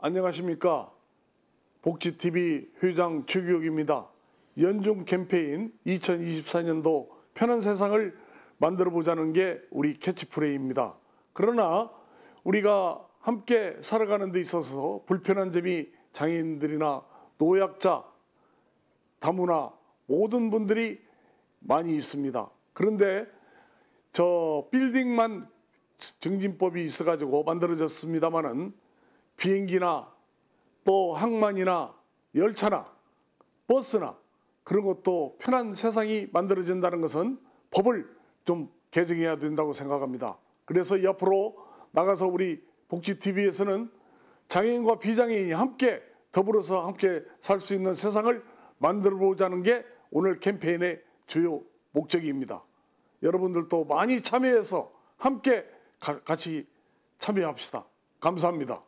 안녕하십니까. 복지TV 회장 최규혁입니다. 연중 캠페인 2024년도 편한 세상을 만들어 보자는 게 우리 캐치프레이입니다. 그러나 우리가 함께 살아가는 데 있어서 불편한 점이 장애인들이나 노약자, 다문화 모든 분들이 많이 있습니다. 그런데 저 빌딩만 증진법이 있어가지고 만들어졌습니다마는 비행기나 또 항만이나 열차나 버스나 그런 것도 편한 세상이 만들어진다는 것은 법을 좀 개정해야 된다고 생각합니다. 그래서 옆으로 나가서 우리 복지TV에서는 장애인과 비장애인이 함께 더불어서 함께 살 수 있는 세상을 만들어보자는 게 오늘 캠페인의 주요 목적입니다. 여러분들도 많이 참여해서 함께 같이 참여합시다. 감사합니다.